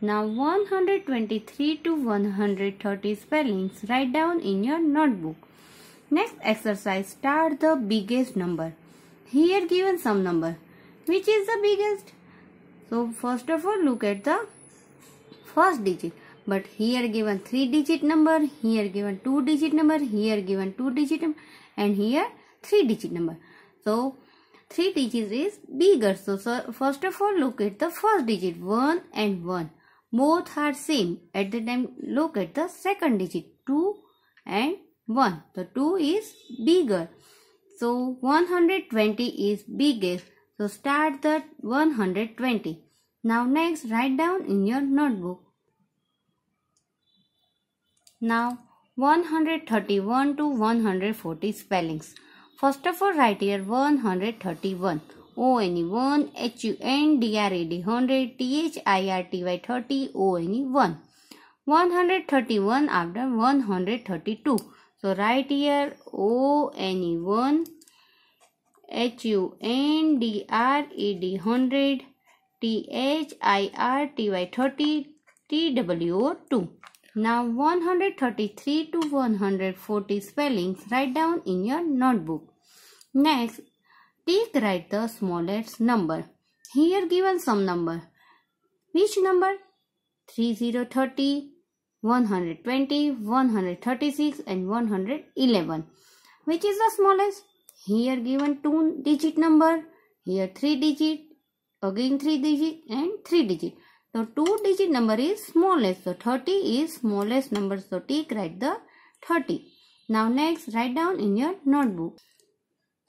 Now 123 to 130 spellings write down in your notebook. Next exercise start the biggest number. Here given some number. Which is the biggest? So first of all look at the first digit. But here given 3 digit number, here given 2 digit number, here given 2 digit number and here 3 digit number. So 3 digits is bigger. So, so first of all look at the first digit 1 and 1. Both are same. At the time, look at the second digit. 2 and 1. The 2 is bigger. So, 120 is biggest. So, start the 120. Now, next, write down in your notebook. Now, 131 to 140 spellings. First of all, write here 131. ONE, HUNDRAD 100, THIRTY 30, ONE 131 after 132. So right here ONE, HUNDRAD 100, THIRTY thirty 30 two 2 Now 133 to 140 spellings write down in your notebook. Next Take write the smallest number. Here given some number. Which number? 3030, 120, 136 and 111. Which is the smallest? Here given 2 digit number. Here 3 digit. Again 3 digit and 3 digit. So 2 digit number is smallest. So 30 is smallest number. So take write the 30. Now next write down in your notebook.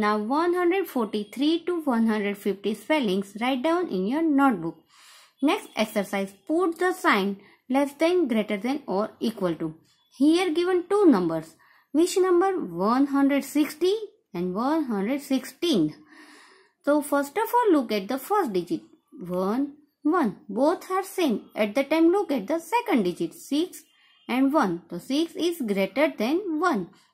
Now 143 to 150 spellings write down in your notebook. Next exercise put the sign less than greater than or equal to. Here given two numbers. Which number 160 and 116. So first of all look at the first digit 1 1 both are same at the time look at the second digit 6 and 1 so 6 is greater than 1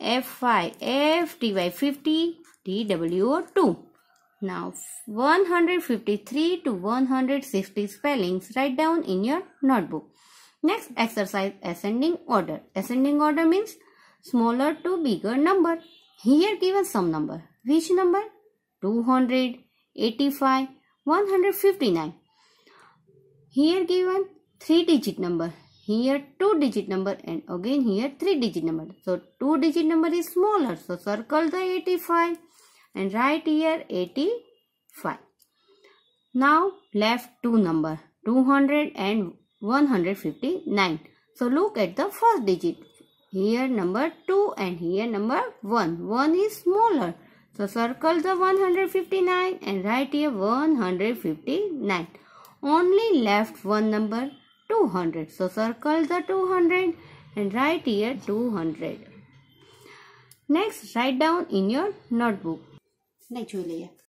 F5, by 50, dw 2 Now 153 to 160 spellings write down in your notebook. Next exercise ascending order. Ascending order means smaller to bigger number. Here given some number. Which number? Two hundred eighty-five, 159. Here given 3 digit number here 2 digit number and again here 3 digit number. So 2 digit number is smaller. So circle the 85 and write here 85. Now left 2 number 200 and 159. So look at the first digit. Here number 2 and here number 1. 1 is smaller. So circle the 159 and write here 159. Only left one number 200. So circle the 200 and write here 200. Next write down in your notebook. Next,